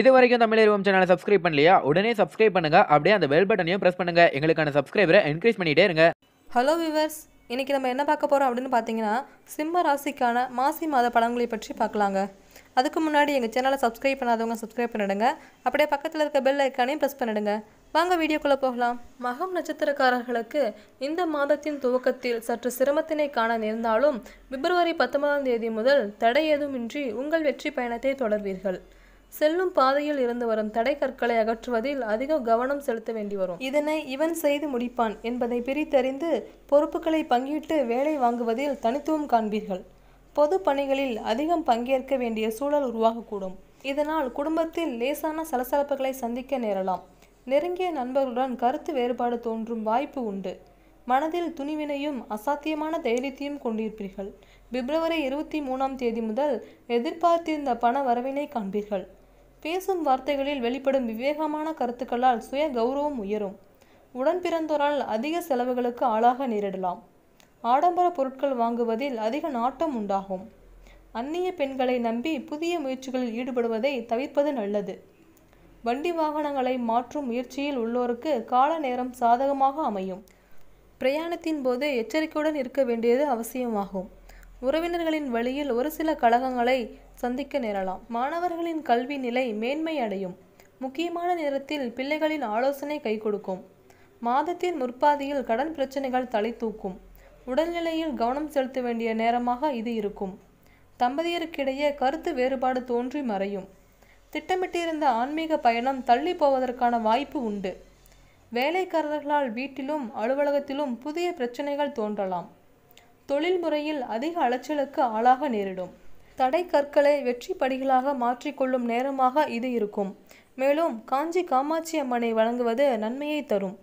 இது வரைக்கும் தமிழ் சேனலை சப்ஸ்கிரைப் பண்ணலையா உடனே சப்ஸ்கிரைப் பண்ணுங்க அப்படியே அந்த பெல் பட்டனையும் பிரஸ் பண்ணுங்க எங்களுக்கான சப்ஸ்கிரைபரை என்கரேஜ் பண்ணிகிட்டே இருங்க ஹலோ விவர்ஸ் இன்றைக்கி நம்ம என்ன பார்க்க போகிறோம் அப்படின்னு பார்த்தீங்கன்னா சிம்ம ராசிக்கான மாசி மாத படங்களை பற்றி பார்க்கலாங்க அதுக்கு முன்னாடி எங்கள் சேனலை சப்ஸ்கிரைப் பண்ணாதவங்க சப்ஸ்கிரைப் பண்ணிடுங்க அப்படியே பக்கத்தில் இருக்க பெல் ஐக்கானையும் பிரஸ் பண்ணிடுங்க வாங்க வீடியோக்குள்ளே போகலாம் மகம் நட்சத்திரக்காரர்களுக்கு இந்த மாதத்தின் துவக்கத்தில் சற்று சிரமத்தினை காண நேர்ந்தாலும் பிப்ரவரி பத்தொன்பதாம் தேதி முதல் தடை ஏதுமின்றி உங்கள் வெற்றி பயணத்தை தொடர்வீர்கள் செல்லும் பாதையில் இருந்து வரும் தடை கற்களை அகற்றுவதில் அதிக கவனம் செலுத்த வேண்டி வரும் இதனை இவன் செய்து முடிப்பான் என்பதை பிரித்தறிந்து பொறுப்புகளை பங்கிட்டு வேலை வாங்குவதில் தனித்துவம் காண்பீர்கள் பொது பணிகளில் அதிகம் பங்கேற்க வேண்டிய சூழல் உருவாகக்கூடும் இதனால் குடும்பத்தில் லேசான சலசலப்புகளை சந்திக்க நேரலாம் நெருங்கிய நண்பர்களுடன் கருத்து வேறுபாடு தோன்றும் வாய்ப்பு உண்டு மனதில் துணிவினையும் அசாத்தியமான தைரியத்தையும் கொண்டிருப்பீர்கள் பிப்ரவரி இருபத்தி மூணாம் தேதி முதல் எதிர்பார்த்திருந்த பண வரவினை காண்பீர்கள் பேசும் வார்த்தைகளில் வெளிப்படும் விவேகமான கருத்துக்களால் சுய கௌரவம் உயரும் உடன் பிறந்தோரால் அதிக செலவுகளுக்கு ஆளாக நேரிடலாம் ஆடம்பர பொருட்கள் வாங்குவதில் அதிக நாட்டம் உண்டாகும் அந்நிய பெண்களை நம்பி புதிய முயற்சிகளில் ஈடுபடுவதை தவிர்ப்பது நல்லது வண்டி வாகனங்களை மாற்றும் முயற்சியில் உள்ளோருக்கு கால நேரம் சாதகமாக அமையும் பிரயாணத்தின் போது எச்சரிக்கையுடன் இருக்க வேண்டியது அவசியமாகும் உறவினர்களின் வழியில் ஒரு சில கழகங்களை சந்திக்க நேரலாம் மாணவர்களின் கல்வி நிலை மேன்மை அடையும் முக்கியமான நேரத்தில் பிள்ளைகளின் ஆலோசனை கை கொடுக்கும் மாதத்தின் முற்பாதியில் கடன் பிரச்சனைகள் தலை தூக்கும் உடல்நிலையில் கவனம் செலுத்த வேண்டிய நேரமாக இது இருக்கும் தம்பதியருக்கிடையே கருத்து வேறுபாடு தோன்றி மறையும் திட்டமிட்டிருந்த ஆன்மீக பயணம் தள்ளி போவதற்கான வாய்ப்பு உண்டு வேலைக்காரர்களால் வீட்டிலும் அலுவலகத்திலும் புதிய பிரச்சனைகள் தோன்றலாம் தொழில் முறையில் அதிக அலைச்சலுக்கு ஆளாக நேரிடும் தடை கற்களை வெற்றி படிகளாக மாற்றிக்கொள்ளும் நேரமாக இது இருக்கும் மேலும் காஞ்சி காமாட்சி அம்மனை வழங்குவது நன்மையை தரும்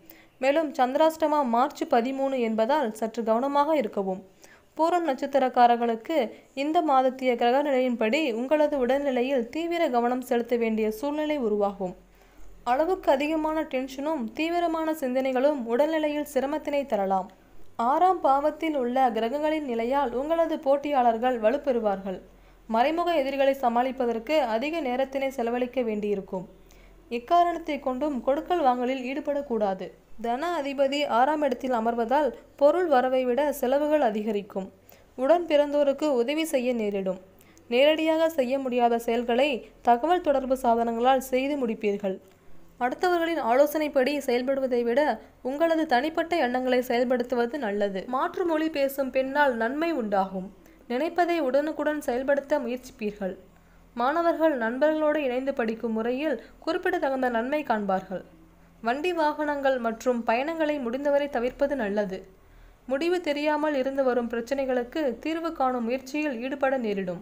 மேலும் சந்திராஷ்டமா மார்ச் பதிமூணு என்பதால் சற்று கவனமாக இருக்கவும் பூரம் நட்சத்திரக்காரர்களுக்கு இந்த மாதத்திய கிரக நிலையின்படி உங்களது உடல்நிலையில் தீவிர கவனம் செலுத்த வேண்டிய சூழ்நிலை உருவாகும் அளவுக்கு அதிகமான டென்ஷனும் தீவிரமான சிந்தனைகளும் உடல்நிலையில் சிரமத்தினை தரலாம் ஆறாம் பாவத்தில் உள்ள கிரகங்களின் நிலையால் உங்களது போட்டியாளர்கள் வலுப்பெறுவார்கள் மறைமுக எதிரிகளை சமாளிப்பதற்கு அதிக நேரத்தினை செலவழிக்க வேண்டியிருக்கும் இக்காரணத்தை கொண்டும் கொடுக்கல் வாங்கலில் ஈடுபடக்கூடாது தன அதிபதி ஆறாம் இடத்தில் அமர்வதால் பொருள் வரவை விட செலவுகள் அதிகரிக்கும் உடன் பிறந்தோருக்கு உதவி செய்ய நேரிடும் நேரடியாக செய்ய முடியாத செயல்களை தகவல் தொடர்பு சாதனங்களால் செய்து முடிப்பீர்கள் அடுத்தவர்களின் ஆலோசனைப்படி செயல்படுவதை விட உங்களது தனிப்பட்ட எண்ணங்களை செயல்படுத்துவது நல்லது மாற்று மொழி பேசும் பெண்ணால் நன்மை உண்டாகும் நினைப்பதை உடனுக்குடன் செயல்படுத்த முயற்சிப்பீர்கள் மாணவர்கள் நண்பர்களோடு இணைந்து படிக்கும் முறையில் குறிப்பிடத்தகுந்த நன்மை காண்பார்கள் வண்டி வாகனங்கள் மற்றும் பயணங்களை முடிந்தவரை தவிர்ப்பது நல்லது முடிவு தெரியாமல் இருந்து வரும் பிரச்சனைகளுக்கு தீர்வு காணும் முயற்சியில் ஈடுபட நேரிடும்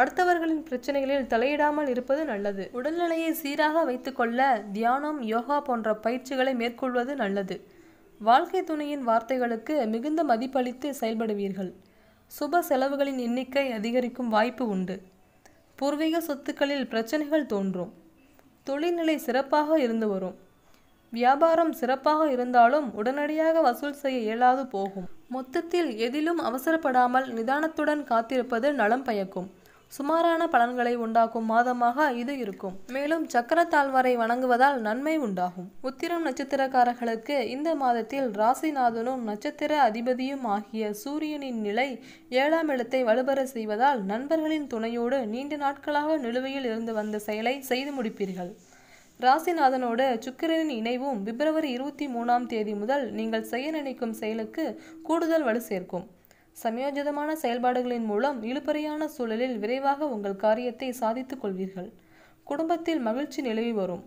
அடுத்தவர்களின் பிரச்சனைகளில் தலையிடாமல் இருப்பது நல்லது உடல்நிலையை சீராக வைத்துக்கொள்ள தியானம் யோகா போன்ற பயிற்சிகளை மேற்கொள்வது நல்லது வாழ்க்கை துணையின் வார்த்தைகளுக்கு மிகுந்த மதிப்பளித்து செயல்படுவீர்கள் சுப செலவுகளின் எண்ணிக்கை அதிகரிக்கும் வாய்ப்பு உண்டு பூர்வீக சொத்துக்களில் பிரச்சனைகள் தோன்றும் தொழில்நிலை சிறப்பாக இருந்து வரும் வியாபாரம் சிறப்பாக இருந்தாலும் உடனடியாக வசூல் செய்ய இயலாது போகும் மொத்தத்தில் எதிலும் அவசரப்படாமல் நிதானத்துடன் காத்திருப்பது நலம் பயக்கும் சுமாரான பலன்களை உண்டாக்கும் மாதமாக இது இருக்கும் மேலும் சக்கரத்தாழ்வாரை வணங்குவதால் நன்மை உண்டாகும் உத்திரம் நட்சத்திரக்காரர்களுக்கு இந்த மாதத்தில் ராசிநாதனும் நட்சத்திர அதிபதியும் ஆகிய சூரியனின் நிலை ஏழாம் இடத்தை வலுபெற செய்வதால் நண்பர்களின் துணையோடு நீண்ட நாட்களாக நிலுவையில் இருந்து வந்த செயலை செய்து முடிப்பீர்கள் ராசிநாதனோடு சுக்கிரனின் இணைவும் பிப்ரவரி இருபத்தி மூணாம் தேதி முதல் நீங்கள் செய்ய நினைக்கும் செயலுக்கு கூடுதல் வலு சேர்க்கும் சமயோஜிதமான செயல்பாடுகளின் மூலம் இழுபறியான சூழலில் விரைவாக உங்கள் காரியத்தை சாதித்துக் கொள்வீர்கள் குடும்பத்தில் மகிழ்ச்சி நிலவி வரும்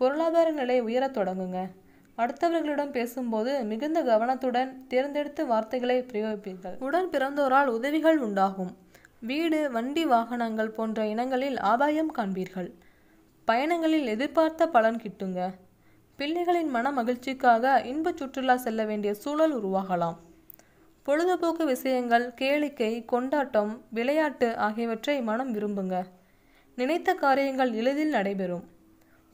பொருளாதார நிலை உயரத் தொடங்குங்க அடுத்தவர்களிடம் பேசும்போது மிகுந்த கவனத்துடன் தேர்ந்தெடுத்து வார்த்தைகளை பிரயோகிப்பீர்கள் உடன் பிறந்தோரால் உதவிகள் உண்டாகும் வீடு வண்டி வாகனங்கள் போன்ற இனங்களில் ஆதாயம் காண்பீர்கள் பயணங்களில் எதிர்பார்த்த பலன் கிட்டுங்க பிள்ளைகளின் மன மகிழ்ச்சிக்காக இன்ப சுற்றுலா செல்ல வேண்டிய சூழல் உருவாகலாம் பொழுதுபோக்கு விஷயங்கள் கேளிக்கை கொண்டாட்டம் விளையாட்டு ஆகியவற்றை மனம் விரும்புங்க நினைத்த காரியங்கள் எளிதில் நடைபெறும்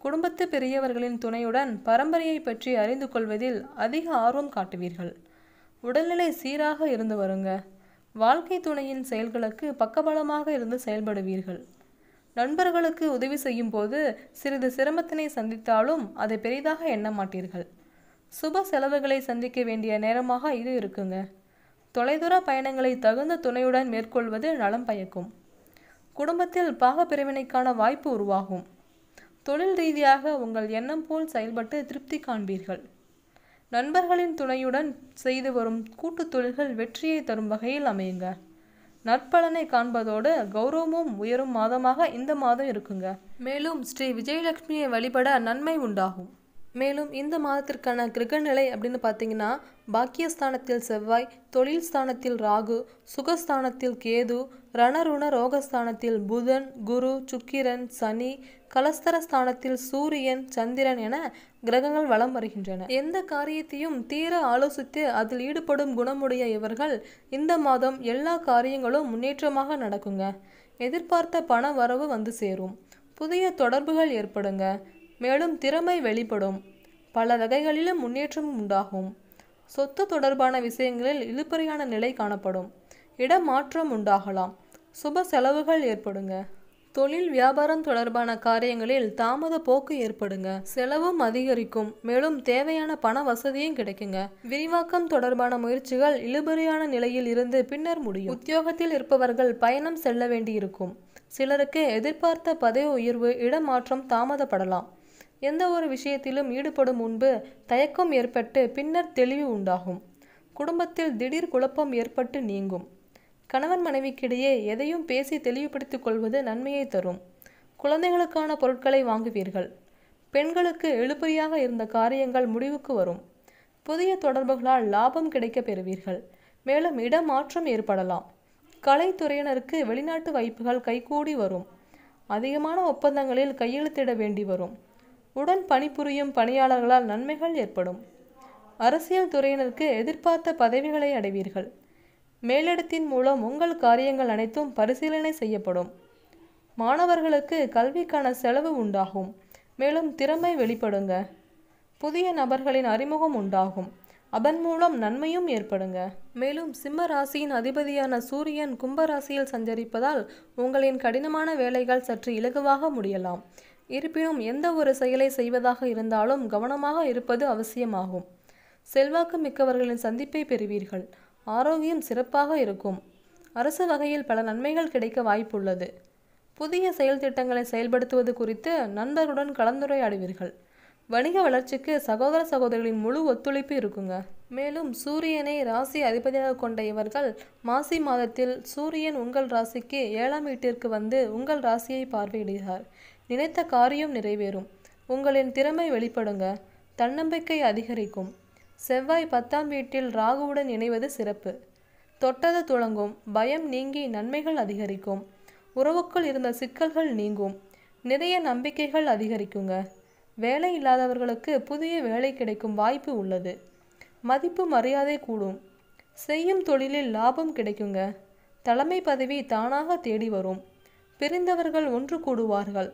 குடும்பத்து பெரியவர்களின் துணையுடன் பரம்பரையை பற்றி அறிந்து கொள்வதில் அதிக ஆர்வம் காட்டுவீர்கள் உடல்நிலை சீராக இருந்து வருங்க வாழ்க்கை துணையின் செயல்களுக்கு பக்கபலமாக இருந்து செயல்படுவீர்கள் நண்பர்களுக்கு உதவி செய்யும் போது சிறிது சிரமத்தினை சந்தித்தாலும் அதை பெரிதாக எண்ண மாட்டீர்கள் சுப செலவுகளை சந்திக்க வேண்டிய நேரமாக இது இருக்குங்க தொலைதூர பயணங்களை தகுந்த துணையுடன் மேற்கொள்வது நலம் பயக்கும் குடும்பத்தில் பாகப்பிரிவினைக்கான வாய்ப்பு உருவாகும் தொழில் ரீதியாக உங்கள் எண்ணம் போல் செயல்பட்டு திருப்தி காண்பீர்கள் நண்பர்களின் துணையுடன் செய்து வரும் கூட்டு தொழில்கள் வெற்றியை தரும் வகையில் அமையுங்க நற்பலனை காண்பதோடு கௌரவமும் உயரும் மாதமாக இந்த மாதம் இருக்குங்க மேலும் ஸ்ரீ விஜயலட்சுமியை வழிபட நன்மை உண்டாகும் மேலும் இந்த மாதத்திற்கான கிரக நிலை அப்படின்னு பார்த்தீங்கன்னா பாக்கியஸ்தானத்தில் செவ்வாய் தொழில் ஸ்தானத்தில் ராகு சுகஸ்தானத்தில் கேது ரணருண ரோகஸ்தானத்தில் புதன் குரு சுக்கிரன் சனி கலஸ்தர ஸ்தானத்தில் சூரியன் சந்திரன் என கிரகங்கள் வலம் வருகின்றன எந்த காரியத்தையும் தீர ஆலோசித்து அதில் ஈடுபடும் குணமுடைய இவர்கள் இந்த மாதம் எல்லா காரியங்களும் முன்னேற்றமாக நடக்குங்க எதிர்பார்த்த பண வரவு வந்து சேரும் புதிய தொடர்புகள் ஏற்படுங்க மேலும் திறமை வெளிப்படும் பல வகைகளிலும் முன்னேற்றம் உண்டாகும் சொத்து தொடர்பான விஷயங்களில் இழுபறியான நிலை காணப்படும் இடம் மாற்றம் உண்டாகலாம் சுப செலவுகள் ஏற்படுங்க தொழில் வியாபாரம் தொடர்பான காரியங்களில் தாமத போக்கு ஏற்படுங்க செலவும் அதிகரிக்கும் மேலும் தேவையான பண வசதியும் கிடைக்குங்க விரிவாக்கம் தொடர்பான முயற்சிகள் இழுபறியான நிலையில் இருந்து பின்னர் முடியும் உத்தியோகத்தில் இருப்பவர்கள் பயணம் செல்ல வேண்டியிருக்கும் சிலருக்கு எதிர்பார்த்த பதவி உயர்வு இடமாற்றம் தாமதப்படலாம் எந்த ஒரு விஷயத்திலும் ஈடுபடும் முன்பு தயக்கம் ஏற்பட்டு பின்னர் தெளிவு உண்டாகும் குடும்பத்தில் திடீர் குழப்பம் ஏற்பட்டு நீங்கும் கணவன் மனைவிக்கிடையே எதையும் பேசி தெளிவுபடுத்திக் கொள்வது நன்மையை தரும் குழந்தைகளுக்கான பொருட்களை வாங்குவீர்கள் பெண்களுக்கு எழுபறியாக இருந்த காரியங்கள் முடிவுக்கு வரும் புதிய தொடர்புகளால் லாபம் கிடைக்க பெறுவீர்கள் மேலும் இடமாற்றம் ஏற்படலாம் கலைத்துறையினருக்கு வெளிநாட்டு வாய்ப்புகள் கைகூடி வரும் அதிகமான ஒப்பந்தங்களில் கையெழுத்திட வேண்டி வரும் உடன் பணிபுரியும் பணியாளர்களால் நன்மைகள் ஏற்படும் அரசியல் துறையினருக்கு எதிர்பார்த்த பதவிகளை அடைவீர்கள் மேலிடத்தின் மூலம் உங்கள் காரியங்கள் அனைத்தும் பரிசீலனை செய்யப்படும் மாணவர்களுக்கு கல்விக்கான செலவு உண்டாகும் மேலும் திறமை வெளிப்படுங்க புதிய நபர்களின் அறிமுகம் உண்டாகும் அதன் மூலம் நன்மையும் ஏற்படுங்க மேலும் சிம்ம ராசியின் அதிபதியான சூரியன் கும்பராசியில் சஞ்சரிப்பதால் உங்களின் கடினமான வேலைகள் சற்று இலகுவாக முடியலாம் இருப்பினும் எந்த ஒரு செயலை செய்வதாக இருந்தாலும் கவனமாக இருப்பது அவசியமாகும் செல்வாக்கு மிக்கவர்களின் சந்திப்பை பெறுவீர்கள் ஆரோக்கியம் சிறப்பாக இருக்கும் அரசு வகையில் பல நன்மைகள் கிடைக்க வாய்ப்புள்ளது புதிய செயல் திட்டங்களை செயல்படுத்துவது குறித்து நண்பருடன் கலந்துரையாடுவீர்கள் வணிக வளர்ச்சிக்கு சகோதர சகோதரிகளின் முழு ஒத்துழைப்பு இருக்குங்க மேலும் சூரியனை ராசி அதிபதியாக கொண்ட இவர்கள் மாசி மாதத்தில் சூரியன் உங்கள் ராசிக்கு ஏழாம் வீட்டிற்கு வந்து உங்கள் ராசியை பார்வையிடுகிறார் நினைத்த காரியம் நிறைவேறும் உங்களின் திறமை வெளிப்படுங்க தன்னம்பிக்கை அதிகரிக்கும் செவ்வாய் பத்தாம் வீட்டில் ராகுவுடன் இணைவது சிறப்பு தொட்டது துளங்கும் பயம் நீங்கி நன்மைகள் அதிகரிக்கும் உறவுக்குள் இருந்த சிக்கல்கள் நீங்கும் நிறைய நம்பிக்கைகள் அதிகரிக்குங்க வேலை இல்லாதவர்களுக்கு புதிய வேலை கிடைக்கும் வாய்ப்பு உள்ளது மதிப்பு மரியாதை கூடும் செய்யும் தொழிலில் லாபம் கிடைக்குங்க தலைமை பதவி தானாக தேடி வரும் பிரிந்தவர்கள் ஒன்று கூடுவார்கள்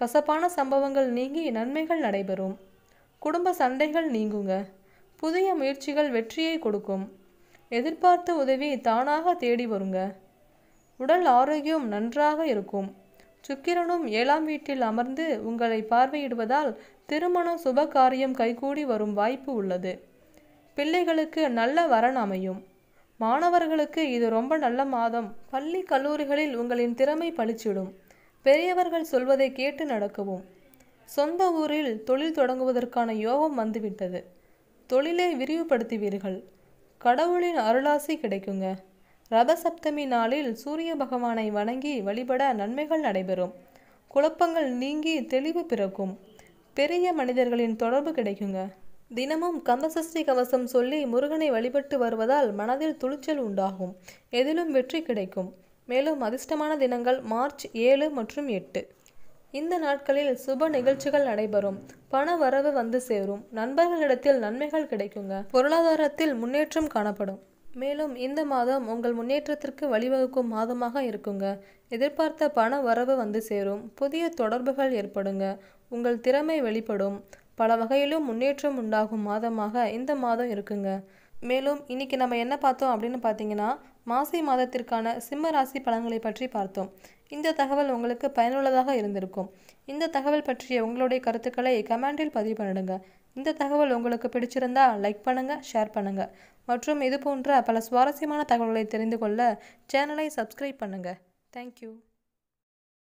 கசப்பான சம்பவங்கள் நீங்கி நன்மைகள் நடைபெறும் குடும்ப சண்டைகள் நீங்குங்க புதிய முயற்சிகள் வெற்றியை கொடுக்கும் எதிர்பார்த்த உதவி தானாக தேடி வருங்க உடல் ஆரோக்கியம் நன்றாக இருக்கும் சுக்கிரனும் ஏழாம் வீட்டில் அமர்ந்து உங்களை பார்வையிடுவதால் திருமணம் சுப காரியம் கைகூடி வரும் வாய்ப்பு உள்ளது பிள்ளைகளுக்கு நல்ல வரன் அமையும் மாணவர்களுக்கு இது ரொம்ப நல்ல மாதம் பள்ளி கல்லூரிகளில் உங்களின் திறமை பளிச்சிடும் பெரியவர்கள் சொல்வதை கேட்டு நடக்கவும் சொந்த ஊரில் தொழில் தொடங்குவதற்கான யோகம் வந்துவிட்டது தொழிலை விரிவுபடுத்துவீர்கள் கடவுளின் அருளாசி கிடைக்குங்க ரத சப்தமி நாளில் சூரிய பகவானை வணங்கி வழிபட நன்மைகள் நடைபெறும் குழப்பங்கள் நீங்கி தெளிவு பிறக்கும் பெரிய மனிதர்களின் தொடர்பு கிடைக்குங்க தினமும் கந்தசஷ்டி கவசம் சொல்லி முருகனை வழிபட்டு வருவதால் மனதில் துளிச்சல் உண்டாகும் எதிலும் வெற்றி கிடைக்கும் மேலும் அதிர்ஷ்டமான தினங்கள் மார்ச் ஏழு மற்றும் எட்டு இந்த நாட்களில் சுப நிகழ்ச்சிகள் நடைபெறும் பண வரவு வந்து சேரும் நண்பர்களிடத்தில் நன்மைகள் கிடைக்குங்க பொருளாதாரத்தில் முன்னேற்றம் காணப்படும் மேலும் இந்த மாதம் உங்கள் முன்னேற்றத்திற்கு வழிவகுக்கும் மாதமாக இருக்குங்க எதிர்பார்த்த பண வரவு வந்து சேரும் புதிய தொடர்புகள் ஏற்படுங்க உங்கள் திறமை வெளிப்படும் பல வகையிலும் முன்னேற்றம் உண்டாகும் மாதமாக இந்த மாதம் இருக்குங்க மேலும் இன்னைக்கு நம்ம என்ன பார்த்தோம் அப்படின்னு பார்த்தீங்கன்னா மாசி மாதத்திற்கான சிம்ம ராசி பலன்களை பற்றி பார்த்தோம் இந்த தகவல் உங்களுக்கு பயனுள்ளதாக இருந்திருக்கும் இந்த தகவல் பற்றிய உங்களுடைய கருத்துக்களை கமெண்டில் பதிவு பண்ணிடுங்க இந்த தகவல் உங்களுக்கு பிடிச்சிருந்தா லைக் பண்ணுங்கள் ஷேர் பண்ணுங்கள் மற்றும் இது போன்ற பல சுவாரஸ்யமான தகவல்களை தெரிந்து கொள்ள சேனலை சப்ஸ்கிரைப் பண்ணுங்கள் தேங்க்யூ